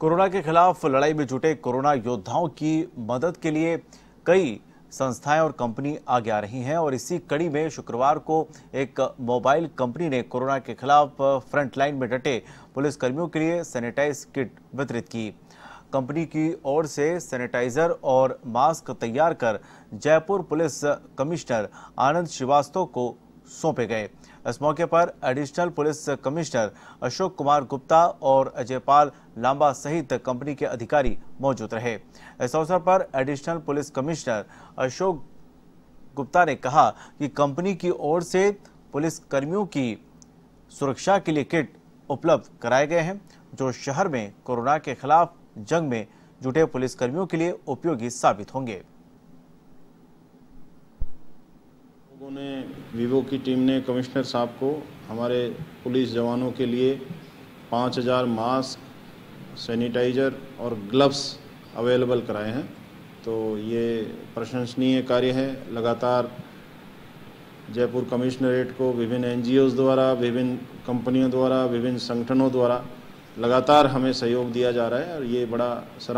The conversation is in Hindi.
कोरोना के खिलाफ लड़ाई में जुटे कोरोना योद्धाओं की मदद के लिए कई संस्थाएं और कंपनी आगे आ रही हैं और इसी कड़ी में शुक्रवार को एक मोबाइल कंपनी ने कोरोना के खिलाफ फ्रंटलाइन में डटे पुलिसकर्मियों के लिए सैनिटाइज किट वितरित की कंपनी की ओर से सैनिटाइजर और मास्क तैयार कर जयपुर पुलिस कमिश्नर आनंद श्रीवास्तव को सौंपे गए इस मौके पर additional police commissioner Ashok Kumar Gupta और अजयपाल लांबा सहित कंपनी के अधिकारी मौजूद रहे इस अवसर पर additional police commissioner Ashok Gupta ने कहा कि कंपनी की ओर से पुलिस कर्मियों की सुरक्षा के लिए किट उपलब्ध कराए गए हैं जो शहर में कोरोना के खिलाफ जंग में जुटे पुलिसकर्मियों के लिए उपयोगी साबित होंगे लोगों ने वीवो की टीम ने कमिश्नर साहब को हमारे पुलिस जवानों के लिए 5000 मास्क सैनिटाइजर और ग्लव्स अवेलेबल कराए हैं तो ये प्रशंसनीय कार्य है लगातार जयपुर कमिश्नरेट को विभिन्न एनजीओज द्वारा विभिन्न कंपनियों द्वारा विभिन्न संगठनों द्वारा लगातार हमें सहयोग दिया जा रहा है और ये बड़ा सराह